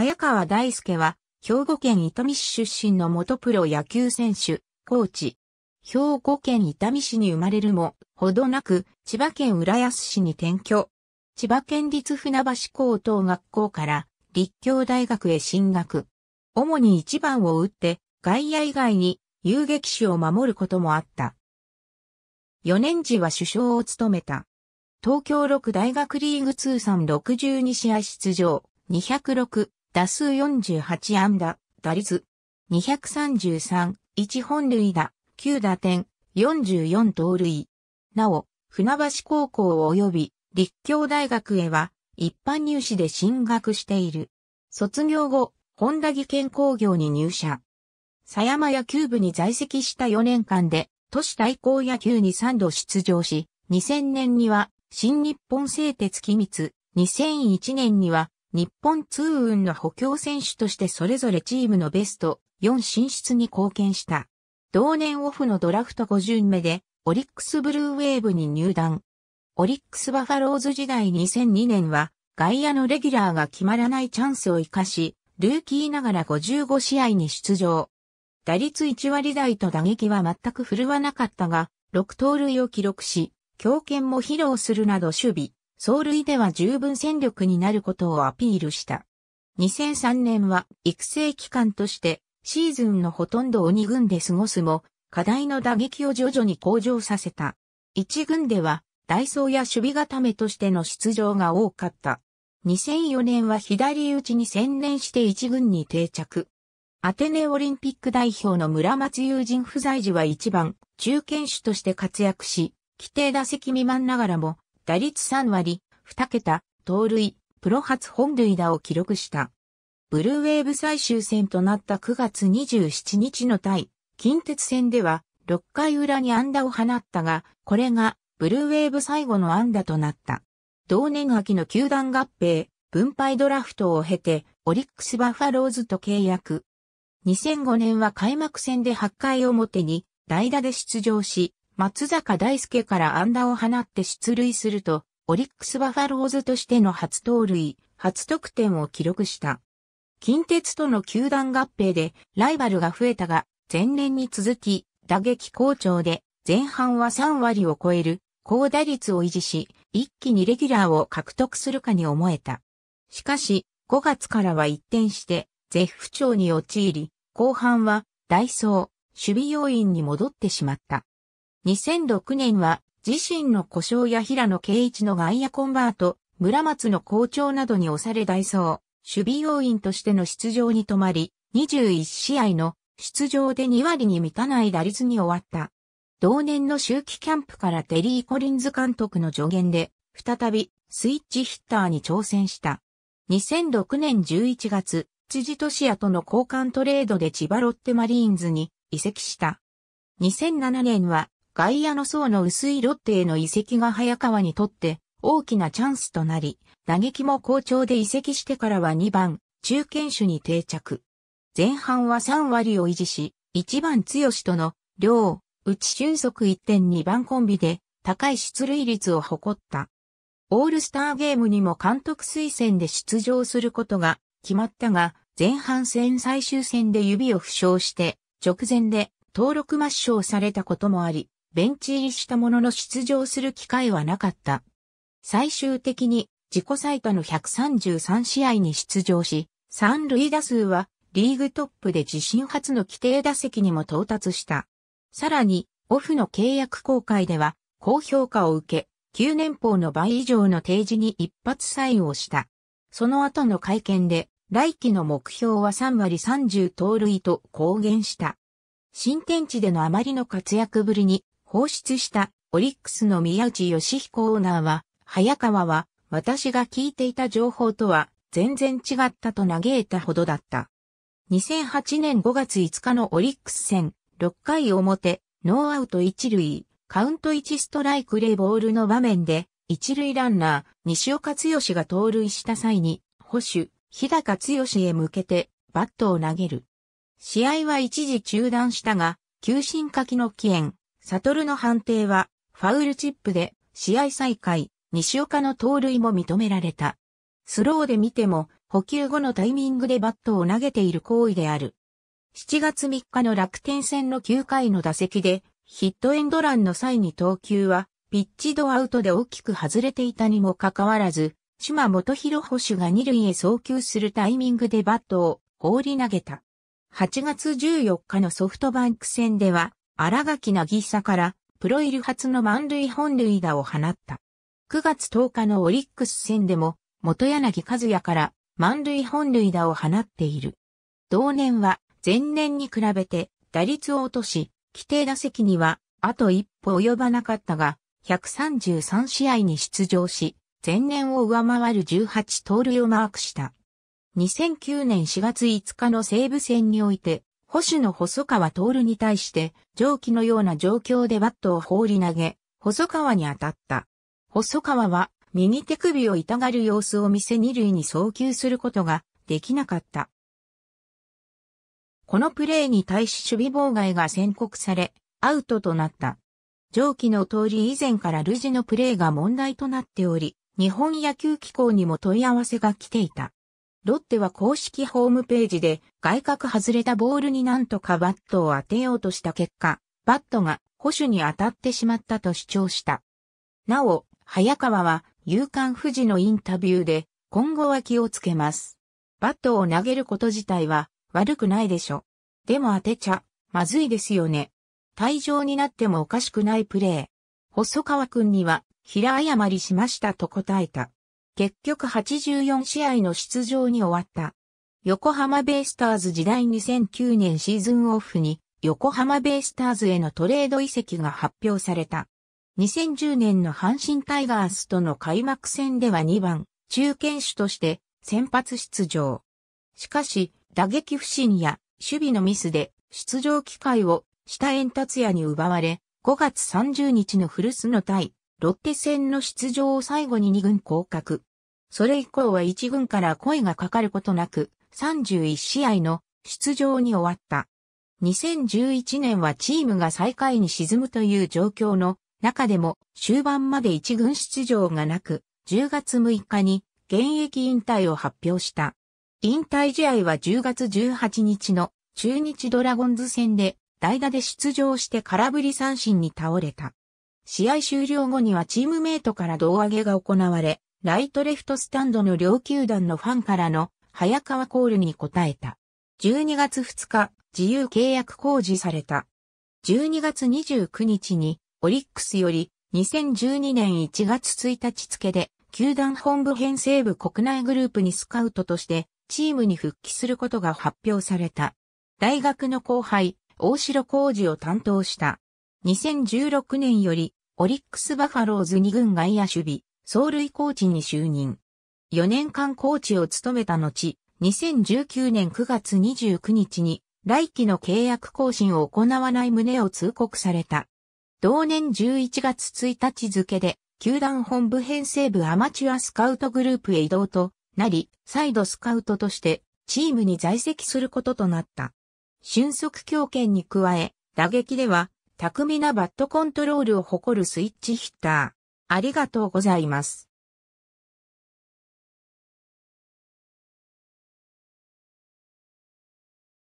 早川大輔は、兵庫県伊丹市出身の元プロ野球選手、コーチ。兵庫県伊丹市に生まれるも、ほどなく、千葉県浦安市に転居。千葉県立船橋高等学校から、立教大学へ進学。主に1番を打って、外野以外に遊撃手を守ることもあった。4年時は首相を務めた。東京六大学リーグ通算62試合出場、206、打数48安打、打率233、1本塁打、9打点、44盗塁。なお、船橋高校及び立教大学へは一般入試で進学している。卒業後、本田技研工業に入社。狭山野球部に在籍した4年間で、都市対抗野球に3度出場し、2000年には新日本製鉄機密、2001年には日本通運の補強選手としてそれぞれチームのベスト4進出に貢献した。同年オフのドラフト5巡目で、オリックスブルーウェーブに入団。オリックスバファローズ時代2002年は、外野のレギュラーが決まらないチャンスを生かし、ルーキーながら55試合に出場。打率1割台と打撃は全く振るわなかったが、6盗塁を記録し、強肩も披露するなど守備、走塁では十分戦力になることをアピールした。2003年は育成期間としてシーズンのほとんどを2軍で過ごすも、課題の打撃を徐々に向上させた。1軍では、ダイソーや守備固めとしての出場が多かった。2004年は左打ちに専念して1軍に定着。アテネオリンピック代表の村松友人不在時は1番、中堅手として活躍し、規定打席未満ながらも、打率3割、2桁、盗塁、プロ初本塁打を記録した。ブルーウェーブ最終戦となった9月27日の対、近鉄戦では、6回裏に安打を放ったが、これが、ブルーウェーブ最後の安打となった。同年秋の球団合併、分配ドラフトを経て、オリックスバファローズと契約。2005年は開幕戦で8回表に代打で出場し、松坂大輔から安打を放って出塁すると、オリックスバファローズとしての初盗塁、初得点を記録した。近鉄との球団合併でライバルが増えたが、前年に続き打撃好調で前半は3割を超える高打率を維持し、一気にレギュラーを獲得するかに思えた。しかし、5月からは一転して、絶不調に陥り、後半は、ダイソー、守備要員に戻ってしまった。2006年は自身の故障や平野圭一の外野コンバート、村松の校長などに押され代走、守備要員としての出場に止まり、21試合の出場で2割に満たない打率に終わった。同年の周期キャンプからテリー・コリンズ監督の助言で、再びスイッチヒッターに挑戦した。2006年11月、辻俊也との交換トレードで千葉ロッテマリーンズに移籍した。2007年は外野の層の薄いロッテへの移籍が早川にとって大きなチャンスとなり、打撃も好調で移籍してからは2番、中堅手に定着。前半は3割を維持し、1番強しとの、両、内俊足1.2番コンビで、高い出塁率を誇った。オールスターゲームにも監督推薦で出場することが決まったが、前半戦最終戦で指を負傷して、直前で登録抹消されたこともあり、ベンチ入りしたものの出場する機会はなかった。最終的に自己最多の133試合に出場し、三塁打数はリーグトップで自身初の規定打席にも到達した。さらに、オフの契約公開では、高評価を受け、9年俸の倍以上の提示に一発サインをした。その後の会見で、来季の目標は3割30盗塁と公言した。新天地でのあまりの活躍ぶりに、放出したオリックスの宮内義彦オーナーは、早川は私が聞いていた情報とは全然違ったと嘆いたほどだった。2008年5月5日のオリックス戦、6回表、ノーアウト1塁、カウント1ストライク0ボールの場面で、1塁ランナー、西岡剛が盗塁した際に、保守、日高剛へ向けて、バットを投げる。試合は一時中断したが、急進書きの起源、サトルの判定は、ファウルチップで、試合再開、西岡の盗塁も認められた。スローで見ても、補給後のタイミングでバットを投げている行為である。7月3日の楽天戦の9回の打席で、ヒットエンドランの際に投球は、ピッチドアウトで大きく外れていたにもかかわらず、島元博捕手が二塁へ送球するタイミングでバットを放り投げた。8月14日のソフトバンク戦では、荒垣渚から、プロイル初の満塁本塁打を放った。9月10日のオリックス戦でも、元柳和也から満塁本塁打を放っている。同年は前年に比べて打率を落とし、規定打席にはあと一歩及ばなかったが、133試合に出場し、前年を上回る18盗塁をマークした。2009年4月5日の西武戦において、保守の細川徹に対して、蒸気のような状況でバットを放り投げ、細川に当たった。細川は、右手首を痛がる様子を見せ二塁に送球することができなかった。このプレーに対し守備妨害が宣告され、アウトとなった。上記の通り以前からルジのプレーが問題となっており、日本野球機構にも問い合わせが来ていた。ロッテは公式ホームページで外角外れたボールになんとかバットを当てようとした結果、バットが保守に当たってしまったと主張した。なお、早川は、夕刊富士のインタビューで、今後は気をつけます。バットを投げること自体は悪くないでしょ。でも当てちゃ、まずいですよね。退場になってもおかしくないプレー。細川くんには、平誤りしましたと答えた。結局84試合の出場に終わった。横浜ベイスターズ時代2009年シーズンオフに横浜ベイスターズへのトレード移籍が発表された。2010年の阪神タイガースとの開幕戦では2番、中堅手として先発出場。しかし、打撃不振や守備のミスで出場機会を下円達也に奪われ、5月30日の古巣の対ロッテ戦の出場を最後に2軍降格。それ以降は1軍から声がかかることなく、31試合の出場に終わった。2011年はチームが最下位に沈むという状況の中でも終盤まで1軍出場がなく、10月6日に現役引退を発表した。引退試合は10月18日の中日ドラゴンズ戦で代打で出場して空振り三振に倒れた。試合終了後にはチームメイトから胴上げが行われ、ライトレフトスタンドの両球団のファンからの早川コールに応えた。12月2日、自由契約公示された。12月29日に、オリックスより、2012年1月1日付で、球団本部編成部国内グループにスカウトとして、チームに復帰することが発表された。大学の後輩、大城浩二を担当した。2016年より、オリックスバファローズ2軍外野守備、走塁コーチに就任。4年間コーチを務めた後、2019年9月29日に来期の契約更新を行わない旨を通告された。同年11月1日付で、球団本部編成部アマチュアスカウトグループへ移動となり、再度スカウトとしてチームに在籍することとなった。俊足強権に加え、打撃では巧みなバットコントロールを誇るスイッチヒッター。ありがとうございます。